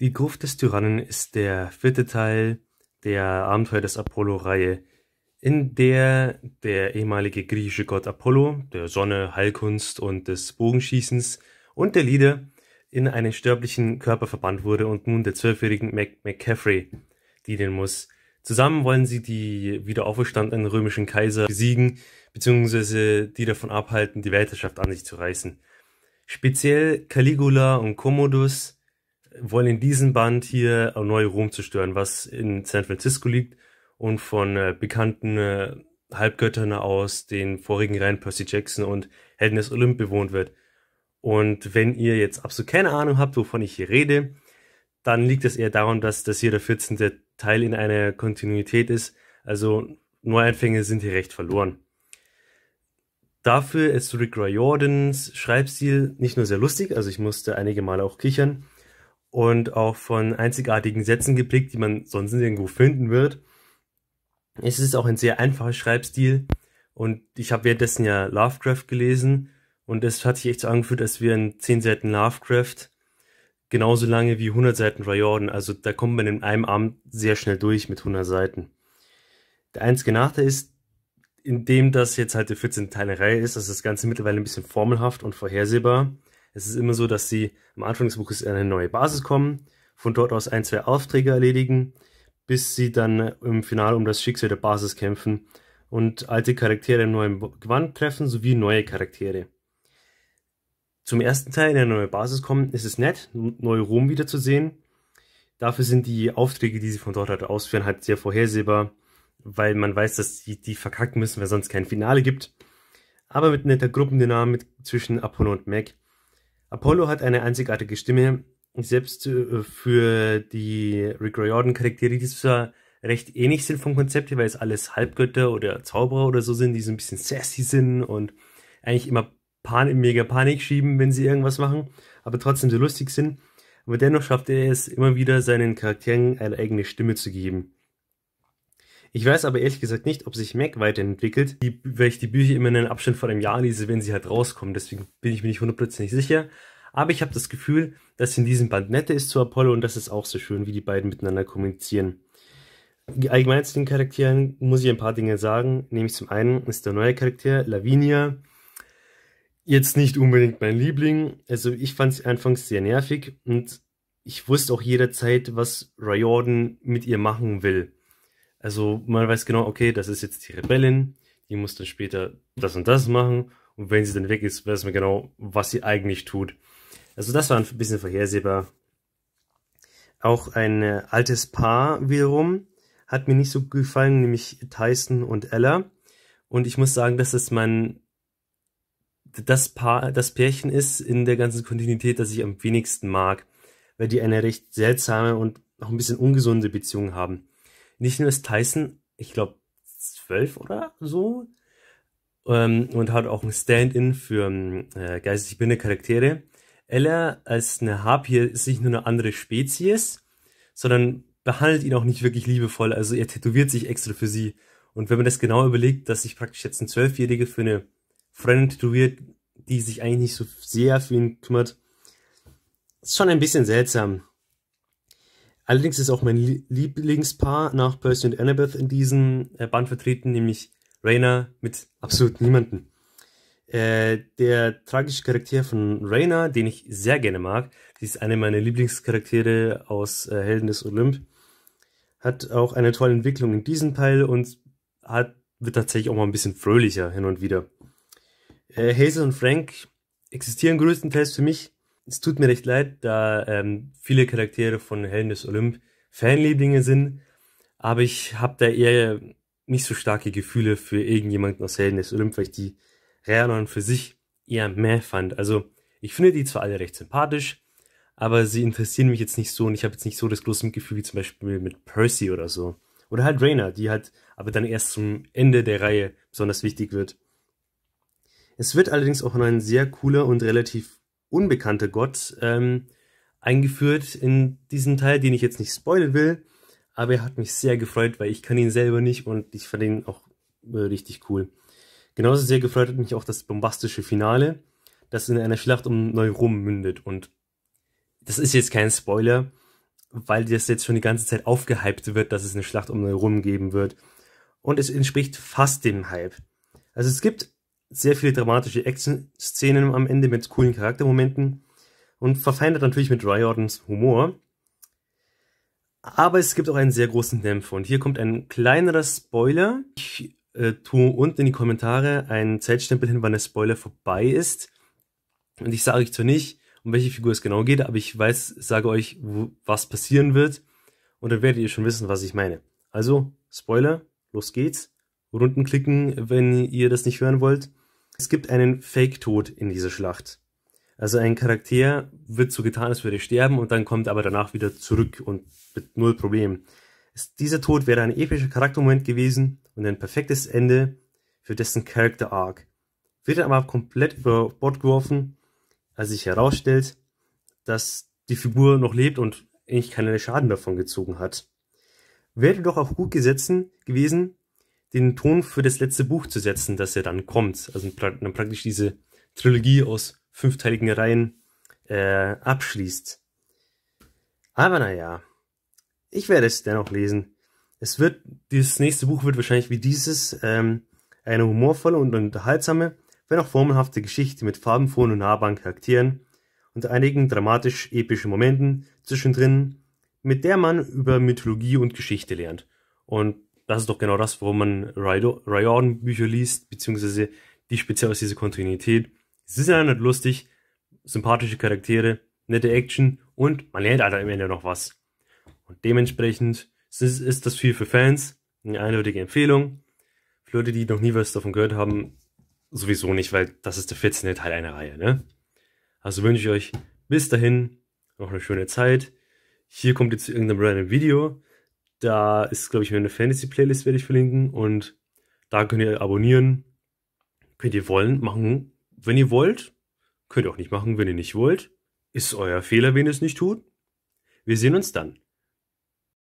Die Gruft des Tyrannen ist der vierte Teil der Abenteuer des Apollo-Reihe, in der der ehemalige griechische Gott Apollo, der Sonne, Heilkunst und des Bogenschießens und der Lieder in einen sterblichen Körper verbannt wurde und nun der zwölfjährigen Mac McCaffrey dienen muss. Zusammen wollen sie die wieder auferstandenen römischen Kaiser besiegen, beziehungsweise die davon abhalten, die Weltherrschaft an sich zu reißen. Speziell Caligula und Commodus wollen in diesem Band hier neue Ruhm zerstören, was in San Francisco liegt und von äh, bekannten äh, Halbgöttern aus den vorigen Reihen Percy Jackson und Helden des Olymp bewohnt wird. Und wenn ihr jetzt absolut keine Ahnung habt, wovon ich hier rede, dann liegt es eher daran, dass das hier der 14. Teil in einer Kontinuität ist. Also Neuanfänge sind hier recht verloren. Dafür ist Rick Riordan's Schreibstil nicht nur sehr lustig, also ich musste einige Male auch kichern, und auch von einzigartigen Sätzen geprägt, die man sonst nirgendwo finden wird. Es ist auch ein sehr einfacher Schreibstil und ich habe währenddessen ja Lovecraft gelesen und es hat sich echt so angefühlt, als wären 10 Seiten Lovecraft genauso lange wie 100 Seiten Riordan. Also da kommt man in einem Abend sehr schnell durch mit 100 Seiten. Der einzige Nachteil ist, indem das jetzt halt die 14 Teile Reihe ist, dass das Ganze mittlerweile ein bisschen formelhaft und vorhersehbar. Es ist immer so, dass sie am Anfang des Buches in eine neue Basis kommen, von dort aus ein, zwei Aufträge erledigen, bis sie dann im Finale um das Schicksal der Basis kämpfen und alte Charaktere im neuen Gewand treffen sowie neue Charaktere. Zum ersten Teil in eine neue Basis kommen ist es nett, neue Rom wiederzusehen. Dafür sind die Aufträge, die sie von dort halt ausführen, halt sehr vorhersehbar, weil man weiß, dass die, die verkacken müssen, weil sonst kein Finale gibt. Aber mit netter Gruppendynamik zwischen Apollo und Mac Apollo hat eine einzigartige Stimme. Selbst äh, für die Rick Riordan Charaktere, die zwar recht ähnlich sind vom Konzept her, weil es alles Halbgötter oder Zauberer oder so sind, die so ein bisschen sassy sind und eigentlich immer Pan mega Panik schieben, wenn sie irgendwas machen, aber trotzdem so lustig sind. Aber dennoch schafft er es immer wieder, seinen Charakteren eine eigene Stimme zu geben. Ich weiß aber ehrlich gesagt nicht, ob sich Mac weiterentwickelt, die, weil ich die Bücher immer in einem Abstand von einem Jahr lese, wenn sie halt rauskommen. Deswegen bin ich mir nicht hundertprozentig sicher. Aber ich habe das Gefühl, dass in diesem Band netter ist zu Apollo und das ist auch so schön, wie die beiden miteinander kommunizieren. Allgemein zu den Charakteren muss ich ein paar Dinge sagen. Nämlich zum einen ist der neue Charakter Lavinia jetzt nicht unbedingt mein Liebling. Also ich fand sie anfangs sehr nervig und ich wusste auch jederzeit, was Riordan mit ihr machen will. Also man weiß genau, okay, das ist jetzt die Rebellin, die muss dann später das und das machen. Und wenn sie dann weg ist, weiß man genau, was sie eigentlich tut. Also das war ein bisschen vorhersehbar. Auch ein äh, altes Paar wiederum hat mir nicht so gefallen, nämlich Tyson und Ella. Und ich muss sagen, dass das mein das Paar, das Pärchen ist in der ganzen Kontinuität, das ich am wenigsten mag, weil die eine recht seltsame und auch ein bisschen ungesunde Beziehung haben. Nicht nur ist Tyson, ich glaube, zwölf oder so ähm, und hat auch ein Stand-in für ähm, äh, geistig blinde Charaktere. Ella als eine Harpie ist nicht nur eine andere Spezies, sondern behandelt ihn auch nicht wirklich liebevoll. Also er tätowiert sich extra für sie. Und wenn man das genau überlegt, dass sich praktisch jetzt ein Zwölfjähriger für eine Freundin tätowiert, die sich eigentlich nicht so sehr für ihn kümmert, ist schon ein bisschen seltsam. Allerdings ist auch mein Lieblingspaar nach Percy und Annabeth in diesem äh, Band vertreten, nämlich Rainer mit absolut niemanden. Äh, der tragische Charakter von Rainer, den ich sehr gerne mag, die ist eine meiner Lieblingscharaktere aus äh, Helden des Olymp, hat auch eine tolle Entwicklung in diesem Teil und hat, wird tatsächlich auch mal ein bisschen fröhlicher hin und wieder. Hazel und Frank existieren größtenteils für mich es tut mir recht leid, da ähm, viele Charaktere von Helden des Olymp Fanlieblinge sind, aber ich habe da eher nicht so starke Gefühle für irgendjemanden aus Helden des Olymp, weil ich die Rhiannon für sich eher mehr fand. Also ich finde die zwar alle recht sympathisch, aber sie interessieren mich jetzt nicht so und ich habe jetzt nicht so das große Gefühl wie zum Beispiel mit Percy oder so. Oder halt Rainer, die halt aber dann erst zum Ende der Reihe besonders wichtig wird. Es wird allerdings auch noch ein sehr cooler und relativ unbekannte Gott ähm, eingeführt in diesen Teil, den ich jetzt nicht spoilen will. Aber er hat mich sehr gefreut, weil ich kann ihn selber nicht und ich fand ihn auch äh, richtig cool. Genauso sehr gefreut hat mich auch das bombastische Finale, das in einer Schlacht um Neurum mündet. Und das ist jetzt kein Spoiler, weil das jetzt schon die ganze Zeit aufgehypt wird, dass es eine Schlacht um Neurum geben wird. Und es entspricht fast dem Hype. Also es gibt sehr viele dramatische Action-Szenen am Ende mit coolen Charaktermomenten und verfeinert natürlich mit Riordans Humor. Aber es gibt auch einen sehr großen Dämpfer und hier kommt ein kleinerer Spoiler. Ich äh, tue unten in die Kommentare einen Zeitstempel hin, wann der Spoiler vorbei ist. Und ich sage euch zwar nicht, um welche Figur es genau geht, aber ich weiß, sage euch, wo, was passieren wird. Und dann werdet ihr schon wissen, was ich meine. Also, Spoiler, los geht's. Runden klicken, wenn ihr das nicht hören wollt. Es gibt einen Fake-Tod in dieser Schlacht. Also ein Charakter wird so getan, als würde er sterben und dann kommt aber danach wieder zurück und mit null Problem. Es, dieser Tod wäre ein epischer Charaktermoment gewesen und ein perfektes Ende für dessen Character Arc. Wird dann aber komplett über Bord geworfen, als sich herausstellt, dass die Figur noch lebt und eigentlich keinerlei Schaden davon gezogen hat. Wäre doch auch gut gesetzt gewesen, den Ton für das letzte Buch zu setzen, das ja dann kommt. Also dann praktisch diese Trilogie aus fünfteiligen Reihen äh, abschließt. Aber naja, ich werde es dennoch lesen. Es wird, dieses nächste Buch wird wahrscheinlich wie dieses ähm, eine humorvolle und unterhaltsame, wenn auch formelhafte Geschichte mit farbenfrohen und nahbaren Charakteren und einigen dramatisch-epischen Momenten zwischendrin, mit der man über Mythologie und Geschichte lernt. Und das ist doch genau das, warum man Riordan-Bücher liest, beziehungsweise die speziell aus dieser Kontinuität. Sie sind halt lustig, sympathische Charaktere, nette Action und man lernt halt am Ende noch was. Und dementsprechend ist, ist das viel für Fans, eine eindeutige Empfehlung. Für Leute, die noch nie was davon gehört haben, sowieso nicht, weil das ist der 14. Teil einer Reihe, ne? Also wünsche ich euch bis dahin noch eine schöne Zeit. Hier kommt jetzt irgendein random Video. Da ist, glaube ich, eine Fantasy-Playlist, werde ich verlinken. Und da könnt ihr abonnieren. Könnt ihr wollen, machen, wenn ihr wollt. Könnt ihr auch nicht machen, wenn ihr nicht wollt. Ist euer Fehler, wenn ihr es nicht tut. Wir sehen uns dann.